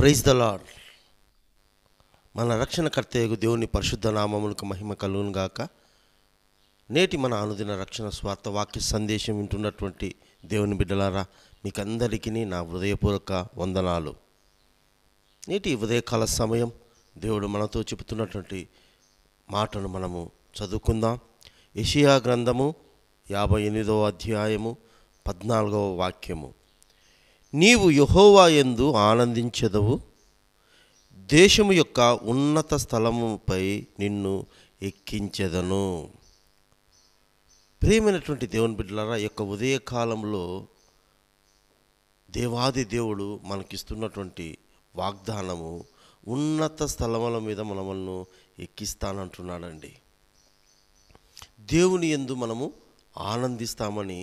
praise the lord మన రక్షణకర్త దేవుని పరిశుద్ధ నామములకు మహిమ కలుగును గాక నేటి మన అనుదిన రక్షణ స్వార్థ వాక్య సందేశం వింటున్నటువంటి దేవుని బిడ్డలారా మీకందరికీ నా హృదయపూర్వక వందనాలు నేటి ఉదయకాల సమయం దేవుడు మనతో చెబుతున్నటువంటి మాటను మనము చదువుకుందాం యషియా గ్రంథము యాభై ఎనిమిదవ అధ్యాయము పద్నాలుగవ వాక్యము నీవు యహోవా ఎందు ఆనందించదవు దేశము యొక్క ఉన్నత స్థలముపై నిన్ను ఎక్కించెదను ప్రియమైనటువంటి దేవుని బిడ్డలారా యొక్క ఉదయకాలంలో దేవాది దేవుడు మనకిస్తున్నటువంటి వాగ్దానము ఉన్నత స్థలముల మీద మనమల్ని ఎక్కిస్తానంటున్నాడండి దేవుని ఎందు మనము ఆనందిస్తామని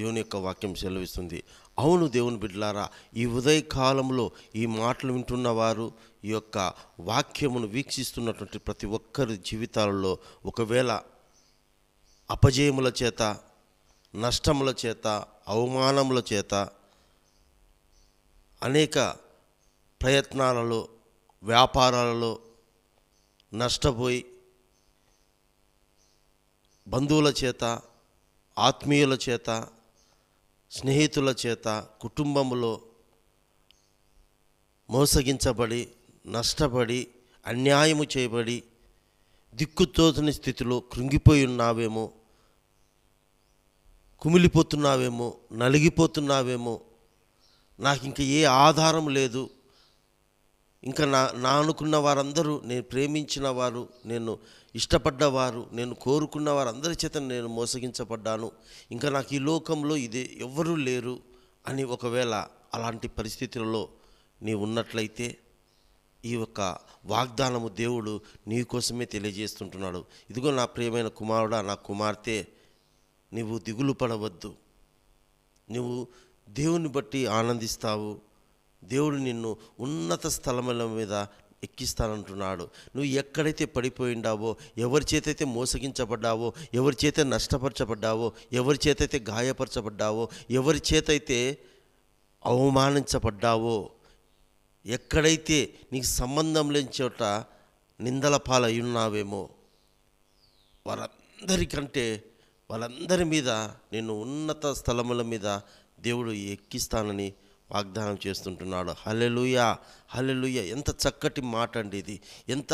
దేవుని యొక్క వాక్యం సెలవిస్తుంది అవును దేవుని బిడ్డలారా ఈ ఉదయకాలంలో ఈ మాటలు వింటున్నవారు ఈ యొక్క వాక్యమును వీక్షిస్తున్నటువంటి ప్రతి ఒక్కరి జీవితాలలో ఒకవేళ అపజయముల చేత నష్టముల చేత అవమానముల చేత అనేక ప్రయత్నాలలో వ్యాపారాలలో నష్టపోయి బంధువుల చేత ఆత్మీయుల చేత స్నేహితుల చేత కుటుంబంలో మోసగించబడి నష్టపడి అన్యాయము చేయబడి దిక్కుతోచని స్థితిలో కృంగిపోయి ఉన్నావేమో కుమిలిపోతున్నావేమో నలిగిపోతున్నావేమో నాకు ఇంక ఏ ఆధారం లేదు ఇంకా నా నా అనుకున్న వారందరూ నేను ప్రేమించిన వారు నేను ఇష్టపడ్డవారు నేను కోరుకున్న వారందరి చేత నేను మోసగించబడ్డాను ఇంకా నాకు ఈ లోకంలో ఇదే ఎవరూ లేరు అని ఒకవేళ అలాంటి పరిస్థితులలో నీ ఉన్నట్లయితే ఈ యొక్క వాగ్దానము దేవుడు నీ కోసమే తెలియజేస్తుంటున్నాడు ఇదిగో నా ప్రియమైన కుమారుడా నా కుమార్తె నువ్వు దిగులు పడవద్దు నువ్వు దేవుని బట్టి ఆనందిస్తావు దేవుడు నిన్ను ఉన్నత స్థలముల మీద ఎక్కిస్తానంటున్నాడు నువ్వు ఎక్కడైతే పడిపోయిండావో ఎవరి చేతైతే మోసగించబడ్డావో ఎవరి చేత నష్టపరచబడ్డావో ఎవరి చేతైతే గాయపరచబడ్డావో ఎవరి చేతైతే అవమానించబడ్డావో ఎక్కడైతే నీకు సంబంధం లేని చోట నిందల ఉన్నావేమో వాళ్ళందరికంటే వాళ్ళందరి మీద నేను ఉన్నత స్థలముల మీద దేవుడు ఎక్కిస్తానని వాగ్దానం చేస్తుంటున్నాడు హలెలుయ హలెలుయ ఎంత చక్కటి మాట అండి ఇది ఎంత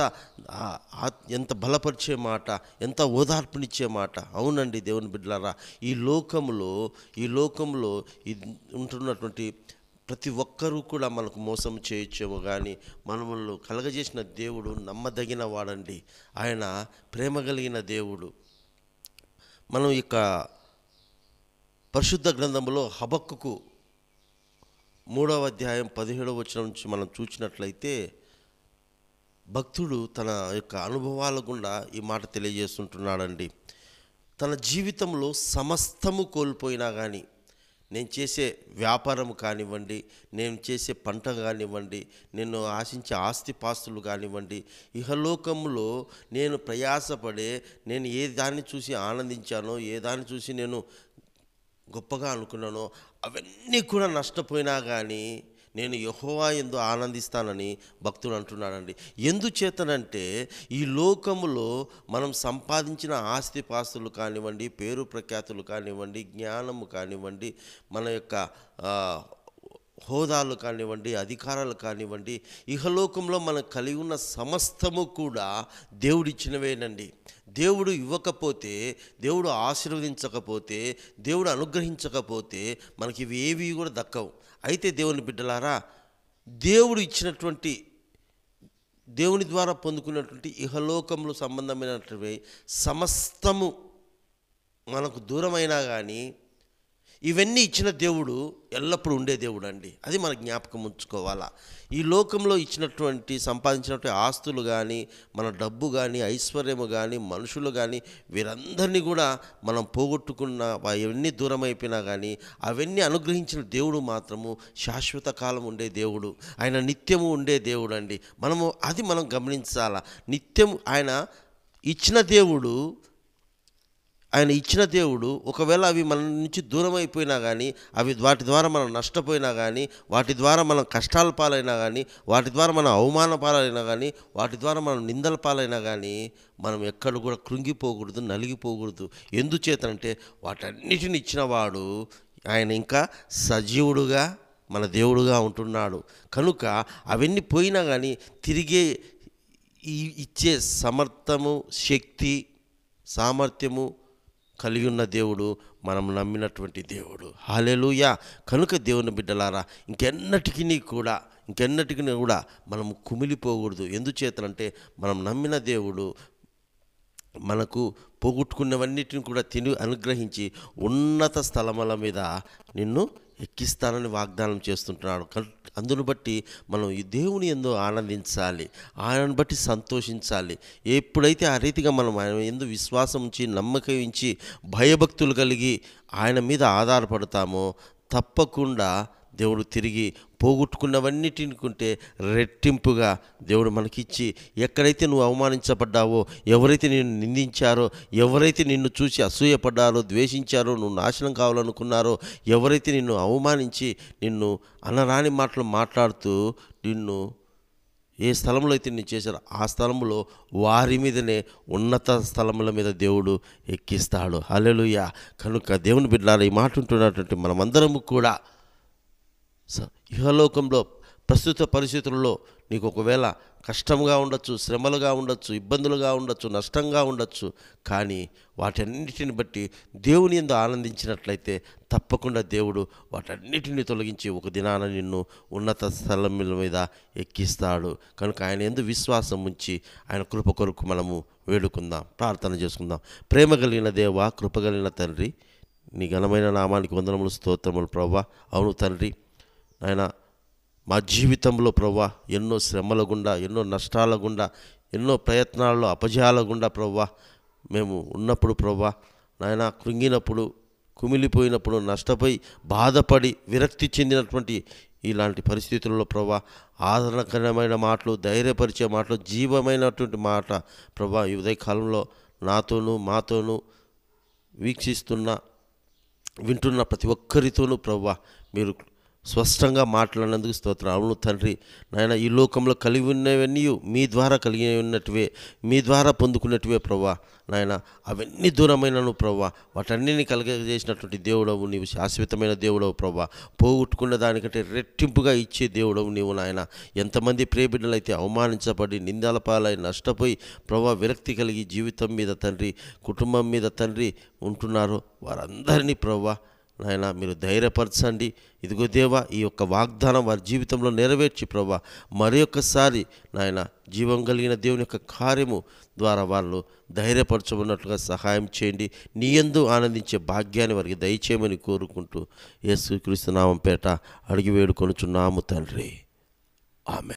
ఎంత బలపరిచే మాట ఎంత ఓదార్పునిచ్చే మాట అవునండి దేవుని బిడ్డలారా ఈ లోకంలో ఈ లోకంలో ఉంటున్నటువంటి ప్రతి ఒక్కరూ కూడా మనకు మోసం చేయొచ్చేమో కానీ మనములు కలగజేసిన దేవుడు నమ్మదగిన వాడండి ఆయన ప్రేమ కలిగిన దేవుడు మనం ఇక పరిశుద్ధ గ్రంథంలో హబక్కుకు మూడవ అధ్యాయం పదిహేడవ వచ్చిన నుంచి మనం చూసినట్లయితే భక్తుడు తన యొక్క అనుభవాల గుండా ఈ మాట తెలియజేస్తుంటున్నాడండి తన జీవితంలో సమస్తము కోల్పోయినా కానీ నేను చేసే వ్యాపారం కానివ్వండి నేను చేసే పంట కానివ్వండి నేను ఆశించే ఆస్తిపాస్తులు కానివ్వండి ఇహలోకంలో నేను ప్రయాసపడే నేను ఏ దాన్ని చూసి ఆనందించానో ఏ దాన్ని చూసి నేను గొప్పగా అనుకున్నానో అవన్నీ కూడా నష్టపోయినా కానీ నేను యహోవా ఎందు ఆనందిస్తానని భక్తుడు అంటున్నాడండి ఎందుచేతనంటే ఈ లోకములో మనం సంపాదించిన ఆస్తిపాస్తులు కానివ్వండి పేరు ప్రఖ్యాతులు కానివ్వండి జ్ఞానము కానివ్వండి మన యొక్క హోదాలు కానివ్వండి అధికారాలు కానివ్వండి ఇహలోకంలో మనకు కలిగి ఉన్న సమస్తము కూడా దేవుడిచ్చినవేనండి దేవుడు ఇవ్వకపోతే దేవుడు ఆశీర్వదించకపోతే దేవుడు అనుగ్రహించకపోతే మనకి ఇవి ఏవి కూడా దక్కవు అయితే దేవుని బిడ్డలారా దేవుడు ఇచ్చినటువంటి దేవుని ద్వారా పొందుకున్నటువంటి ఇహలోకంలో సంబంధమైనటువంటి సమస్తము మనకు దూరమైనా కానీ ఇవన్నీ ఇచ్చిన దేవుడు ఎల్లప్పుడూ ఉండే దేవుడు అండి అది మన జ్ఞాపకం ఉంచుకోవాలా ఈ లోకంలో ఇచ్చినటువంటి సంపాదించినటువంటి ఆస్తులు కానీ మన డబ్బు కానీ ఐశ్వర్యము కానీ మనుషులు కానీ వీరందరినీ కూడా మనం పోగొట్టుకున్న అవన్నీ దూరం అయిపోయినా కానీ అవన్నీ అనుగ్రహించిన దేవుడు మాత్రము శాశ్వత కాలం ఉండే దేవుడు ఆయన నిత్యము ఉండే దేవుడు అండి మనము అది మనం గమనించాలా నిత్యం ఆయన ఇచ్చిన దేవుడు ఆయన ఇచ్చిన దేవుడు ఒకవేళ అవి మన నుంచి దూరం అయిపోయినా కానీ అవి వాటి ద్వారా మనం నష్టపోయినా కానీ వాటి ద్వారా మనం కష్టాల పాలైనా కానీ వాటి ద్వారా మనం అవమాన పాలైనా కానీ వాటి ద్వారా మనం నిందల పాలైనా కానీ మనం ఎక్కడ కూడా కృంగిపోకూడదు నలిగిపోకూడదు ఎందుచేతనంటే వాటన్నిటిని ఇచ్చినవాడు ఆయన ఇంకా సజీవుడుగా మన దేవుడుగా ఉంటున్నాడు కనుక అవన్నీ పోయినా కానీ తిరిగే ఇచ్చే సమర్థము శక్తి సామర్థ్యము కలిగి ఉన్న దేవుడు మనం నమ్మినటువంటి దేవుడు హాలెలుయా కనుక దేవుని బిడ్డలారా ఇంకెన్నటికీ కూడా ఇంకెన్నటికి కూడా మనం కుమిలిపోకూడదు ఎందుచేతనంటే మనం నమ్మిన దేవుడు మనకు పోగొట్టుకున్నవన్నిటిని కూడా తిని అనుగ్రహించి ఉన్నత స్థలముల మీద నిన్ను ఎక్కిస్తానని వాగ్దానం చేస్తుంటున్నాడు అందును బట్టి మనం ఈ దేవుని ఎందు ఆనందించాలి ఆయనను బట్టి సంతోషించాలి ఎప్పుడైతే ఆ రీతిగా మనం ఆయన ఎందు విశ్వాసం ఉంచి నమ్మకం ఉంచి భయభక్తులు కలిగి ఆయన మీద ఆధారపడతామో తప్పకుండా దేవుడు తిరిగి పోగొట్టుకున్నవన్నిటికుంటే రెట్టింపుగా దేవుడు మనకిచ్చి ఎక్కడైతే నువ్వు అవమానించబడ్డావో ఎవరైతే నిన్ను నిందించారో ఎవరైతే నిన్ను చూసి అసూయపడ్డారో ద్వేషించారో నువ్వు నాశనం కావాలనుకున్నారో ఎవరైతే నిన్ను అవమానించి నిన్ను అనరాని మాటలు మాట్లాడుతూ నిన్ను ఏ స్థలంలో అయితే నేను చేశారో ఆ స్థలంలో వారి మీదనే ఉన్నత స్థలముల మీద దేవుడు ఎక్కిస్తాడు హలెలుయ కనుక దేవుని బిడ్డాలు ఈ మాట ఉంటున్నటువంటి మనమందరము కూడా ఇహలోకంలో ప్రస్తుత పరిస్థితుల్లో నీకు ఒకవేళ కష్టంగా ఉండొచ్చు శ్రమలుగా ఉండొచ్చు ఇబ్బందులుగా ఉండొచ్చు నష్టంగా ఉండొచ్చు కానీ వాటన్నిటిని బట్టి దేవుని ఎందు ఆనందించినట్లయితే తప్పకుండా దేవుడు వాటన్నిటిని తొలగించి ఒక దినాన నిన్ను ఉన్నత స్థలం మీద ఎక్కిస్తాడు కనుక ఆయన ఎందు విశ్వాసం ఉంచి ఆయన కృప కొరకు మనము వేడుకుందాం ప్రార్థన చేసుకుందాం ప్రేమ కలిగిన దేవ కృపగలిగిన తండ్రి నీ ఘనమైన నామానికి వందనములు స్తోత్రములు ప్రవ్వ అవును తండ్రి ఆయన మా జీవితంలో ప్రవ్వా ఎన్నో శ్రమల గుండా ఎన్నో నష్టాల గుండా ఎన్నో ప్రయత్నాల్లో అపజయాల గుండా ప్రవ్వా మేము ఉన్నప్పుడు ప్రవ్వా నాయన కృంగినప్పుడు కుమిలిపోయినప్పుడు నష్టపోయి బాధపడి విరక్తి చెందినటువంటి ఇలాంటి పరిస్థితుల్లో ప్రభా ఆదరణకరమైన మాటలు ధైర్యపరిచే మాటలు జీవమైనటువంటి మాట ప్రభా ఈ ఉదయకాలంలో నాతోనూ మాతోనూ వీక్షిస్తున్న వింటున్న ప్రతి ఒక్కరితోనూ ప్రభా మీరు స్పష్టంగా మాట్లాడినందుకు స్తోత్రం అవును తండ్రి నాయన ఈ లోకంలో కలిగి ఉన్నవన్నీ మీ ద్వారా కలిగి ఉన్నట్టువే మీ ద్వారా పొందుకున్నట్టువే ప్రవ్వా నాయన అవన్నీ దూరమైనను ప్రవ్వా వాటన్నిటిని కలిగజేసినటువంటి దేవుడవు నీవు శాశ్వతమైన దేవుడవు ప్రభా పోగొట్టుకున్న దానికంటే రెట్టింపుగా ఇచ్చే దేవుడవు నీవు నాయన ఎంతమంది ప్రేబిడ్డలైతే అవమానించబడి నిందల పాలై నష్టపోయి ప్రవ్వా విరక్తి కలిగి జీవితం మీద తండ్రి కుటుంబం మీద తండ్రి ఉంటున్నారో వారందరినీ ప్రవ్వా నాయన మీరు ధైర్యపరచండి ఇదిగో దేవా ఈ యొక్క వాగ్దానం వారి జీవితంలో నెరవేర్చి ప్రభా మరి ఒక్కసారి నాయన జీవం కలిగిన దేవుని యొక్క కార్యము ద్వారా వాళ్ళు ధైర్యపరచమన్నట్లుగా సహాయం చేయండి నీయందు ఆనందించే భాగ్యాన్ని వారికి దయచేయమని కోరుకుంటూ యేసుక్రీస్తు నామం పేట అడిగి వేడుకొనుచున్నాము తండ్రి ఆమె